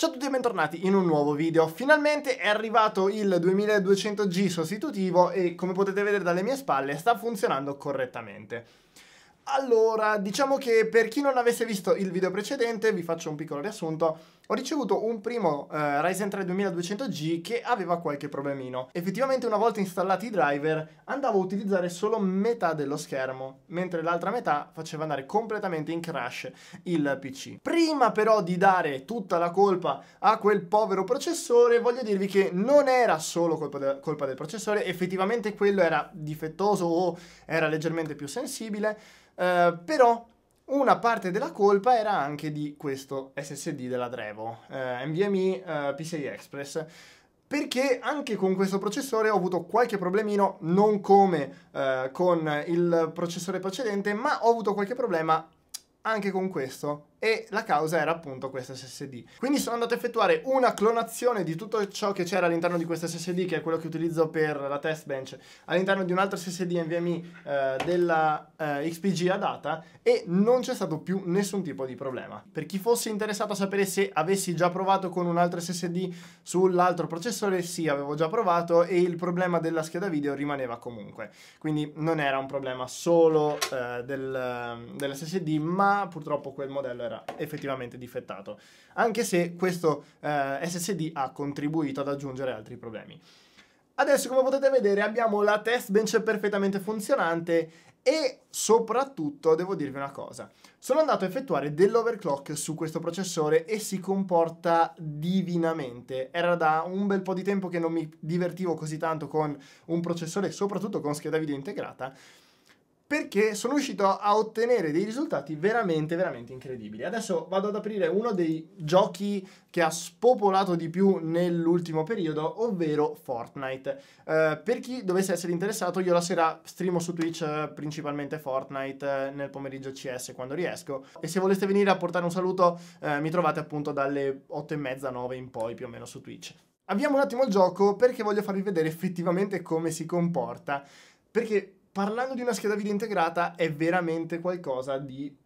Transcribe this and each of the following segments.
Ciao a tutti e bentornati in un nuovo video. Finalmente è arrivato il 2200G sostitutivo e come potete vedere dalle mie spalle sta funzionando correttamente. Allora, diciamo che per chi non avesse visto il video precedente vi faccio un piccolo riassunto ho ricevuto un primo eh, Ryzen 3 2200G che aveva qualche problemino. Effettivamente una volta installati i driver andavo a utilizzare solo metà dello schermo, mentre l'altra metà faceva andare completamente in crash il PC. Prima però di dare tutta la colpa a quel povero processore, voglio dirvi che non era solo colpa, de colpa del processore, effettivamente quello era difettoso o era leggermente più sensibile, eh, però una parte della colpa era anche di questo SSD della Drevo, eh, NVMe eh, PCI Express perché anche con questo processore ho avuto qualche problemino, non come eh, con il processore precedente, ma ho avuto qualche problema anche con questo e la causa era appunto questa SSD. Quindi sono andato a effettuare una clonazione di tutto ciò che c'era all'interno di questa SSD, che è quello che utilizzo per la test bench, all'interno di un'altra SSD NVMe eh, della eh, XPG Adata e non c'è stato più nessun tipo di problema. Per chi fosse interessato a sapere se avessi già provato con un'altra SSD sull'altro processore, sì, avevo già provato e il problema della scheda video rimaneva comunque. Quindi non era un problema solo eh, del, dell'SSD, ma purtroppo quel modello era effettivamente difettato, anche se questo eh, SSD ha contribuito ad aggiungere altri problemi. Adesso come potete vedere abbiamo la test bench perfettamente funzionante e soprattutto devo dirvi una cosa, sono andato a effettuare dell'overclock su questo processore e si comporta divinamente, era da un bel po' di tempo che non mi divertivo così tanto con un processore soprattutto con scheda video integrata perché sono riuscito a ottenere dei risultati veramente, veramente incredibili. Adesso vado ad aprire uno dei giochi che ha spopolato di più nell'ultimo periodo, ovvero Fortnite. Uh, per chi dovesse essere interessato, io la sera streamo su Twitch eh, principalmente Fortnite, eh, nel pomeriggio CS quando riesco. E se voleste venire a portare un saluto, uh, mi trovate appunto dalle 8 e mezza, 9 in poi più o meno su Twitch. Abbiamo un attimo il gioco perché voglio farvi vedere effettivamente come si comporta. Perché parlando di una scheda video integrata è veramente qualcosa di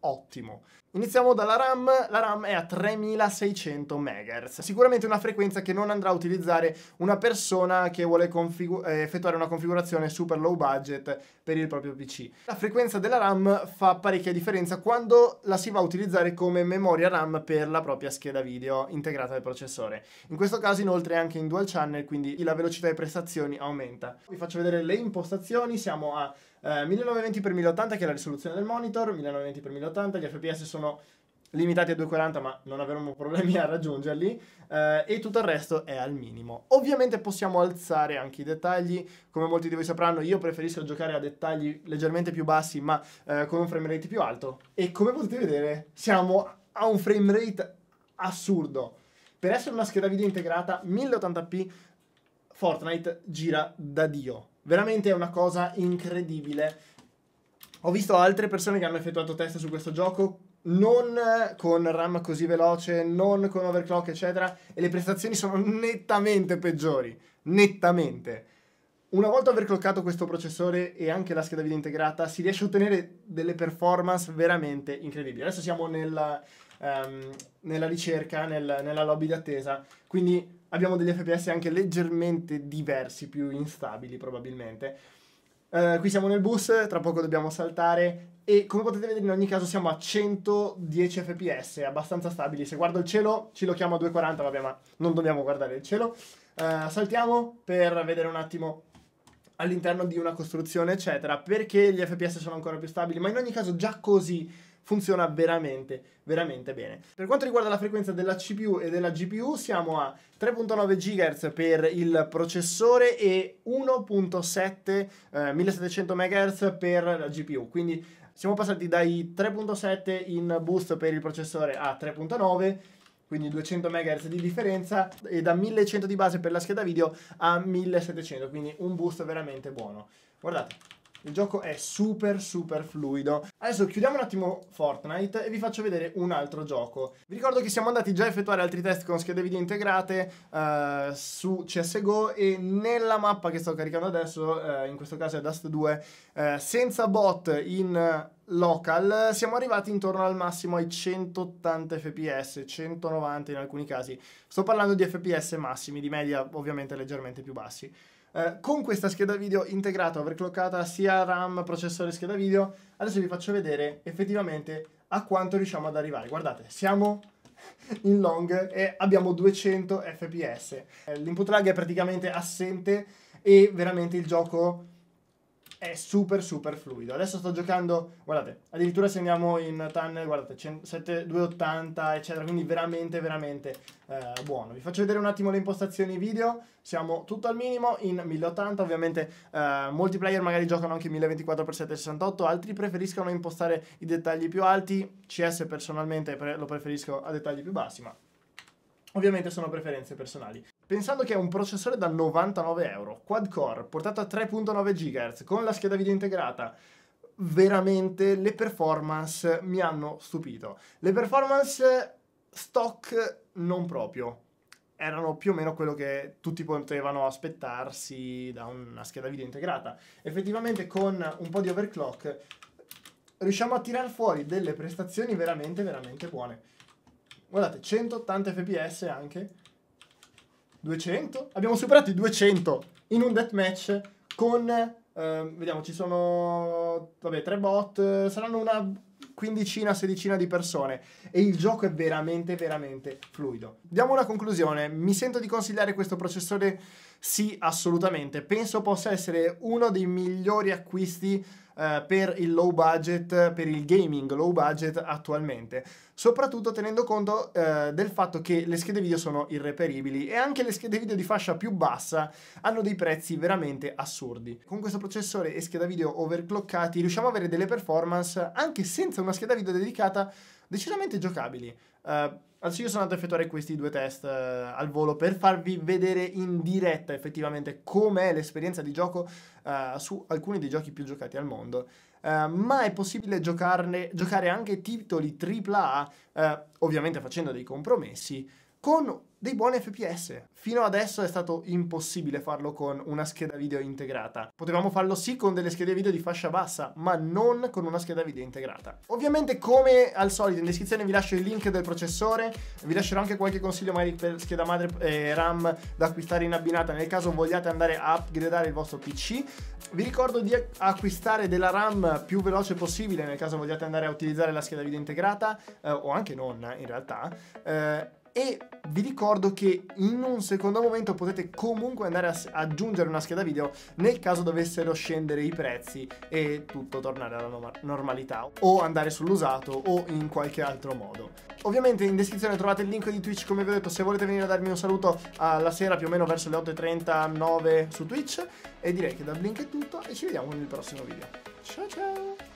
ottimo. Iniziamo dalla RAM, la RAM è a 3600 MHz, sicuramente una frequenza che non andrà a utilizzare una persona che vuole eh, effettuare una configurazione super low budget per il proprio PC. La frequenza della RAM fa parecchia differenza quando la si va a utilizzare come memoria RAM per la propria scheda video integrata al processore. In questo caso inoltre è anche in dual channel, quindi la velocità e prestazioni aumenta. Vi faccio vedere le impostazioni, siamo a eh, 1920x1080 che è la risoluzione del monitor, 1920x1080, gli fps sono limitati a 240 ma non avremo problemi a raggiungerli eh, e tutto il resto è al minimo ovviamente possiamo alzare anche i dettagli come molti di voi sapranno io preferisco giocare a dettagli leggermente più bassi ma eh, con un frame rate più alto e come potete vedere siamo a un frame rate assurdo per essere una scheda video integrata 1080p Fortnite gira da Dio. Veramente è una cosa incredibile. Ho visto altre persone che hanno effettuato test su questo gioco non con RAM così veloce, non con overclock, eccetera, e le prestazioni sono nettamente peggiori, nettamente. Una volta overclockato questo processore e anche la scheda video integrata, si riesce a ottenere delle performance veramente incredibili. Adesso siamo nella, um, ehm, nella ricerca, nel, nella lobby d'attesa, quindi abbiamo degli FPS anche leggermente diversi, più instabili probabilmente. Uh, qui siamo nel bus, tra poco dobbiamo saltare e come potete vedere in ogni caso siamo a 110 fps, abbastanza stabili. Se guardo il cielo ci lo chiamo a 240, vabbè ma non dobbiamo guardare il cielo. Uh, saltiamo per vedere un attimo all'interno di una costruzione eccetera perché gli fps sono ancora più stabili, ma in ogni caso già così funziona veramente, veramente bene. Per quanto riguarda la frequenza della CPU e della GPU, siamo a 3.9 GHz per il processore e 1.7 eh, 1700 MHz per la GPU, quindi siamo passati dai 3.7 in boost per il processore a 3.9 quindi 200 MHz di differenza e da 1100 di base per la scheda video a 1700, quindi un boost veramente buono. Guardate, il gioco è super super fluido, Adesso chiudiamo un attimo Fortnite e vi faccio vedere un altro gioco. Vi ricordo che siamo andati già a effettuare altri test con schede video integrate uh, su CSGO e nella mappa che sto caricando adesso, uh, in questo caso è Dust 2, uh, eh, senza bot in local siamo arrivati intorno al massimo ai 180 fps, 190 in alcuni casi. Sto parlando di fps massimi, di media ovviamente leggermente più bassi. Eh, con questa scheda video integrata, overclockata sia RAM, processore, scheda video, adesso vi faccio vedere effettivamente a quanto riusciamo ad arrivare. Guardate, siamo in long e abbiamo 200 fps. Eh, l'input lag è praticamente assente e veramente il gioco è super super fluido. Adesso sto giocando, guardate, addirittura se andiamo in tunnel, guardate, 7280 eccetera, quindi veramente veramente eh, buono. Vi faccio vedere un attimo le impostazioni video, siamo tutto al minimo in 1080, ovviamente eh, molti player magari giocano anche 1024x768, altri preferiscono impostare i dettagli più alti, CS personalmente pre lo preferisco a dettagli più bassi, ma Ovviamente sono preferenze personali. Pensando che è un processore da 99 euro, quad core, portato a 3.9 GHz, con la scheda video integrata, veramente le performance mi hanno stupito. Le performance stock non proprio, erano più o meno quello che tutti potevano aspettarsi da una scheda video integrata. Effettivamente con un po' di overclock riusciamo a tirar fuori delle prestazioni veramente veramente buone. Guardate, 180 fps anche 200? Abbiamo superato i 200 in un deathmatch con... Uh, vediamo, ci sono vabbè, tre bot, saranno una quindicina, sedicina di persone e il gioco è veramente, veramente fluido. Diamo una conclusione, mi sento di consigliare questo processore sì, assolutamente, penso possa essere uno dei migliori acquisti eh, per il low budget, per il gaming low budget attualmente, soprattutto tenendo conto eh, del fatto che le schede video sono irreperibili e anche le schede video di fascia più bassa hanno dei prezzi veramente assurdi. Con questo processore e scheda video overclockati riusciamo ad avere delle performance anche senza una scheda video dedicata decisamente giocabili. Uh, adesso io sono andato a effettuare questi due test uh, al volo per farvi vedere in diretta effettivamente com'è l'esperienza di gioco uh, su alcuni dei giochi più giocati al mondo. ma è possibile giocarne, giocare anche titoli AAA, ovviamente facendo dei compromessi, con dei buoni FPS. Fino adesso è stato impossibile farlo con una scheda video integrata. Potevamo farlo sì con delle schede video di fascia bassa, ma non con una scheda video integrata. Ovviamente come al solito in descrizione vi lascio il link del processore, vi lascerò anche qualche consiglio magari per scheda madre e eh, RAM da acquistare in abbinata nel caso vogliate andare a upgradare il vostro PC. Vi ricordo di acquistare della RAM più veloce possibile nel caso vogliate andare a utilizzare la scheda video integrata eh, o anche non in realtà. Eh, e vi ricordo che in un secondo momento potete comunque andare a aggiungere una scheda video nel caso dovessero scendere i prezzi e tutto tornare alla normalità o andare sull'usato o in qualche altro modo. Ovviamente in descrizione trovate il link di Twitch come vi ho detto se volete venire a darmi un saluto alla sera più o meno verso le 8.39 su Twitch e direi che dal link è tutto e ci vediamo nel prossimo video. Ciao ciao!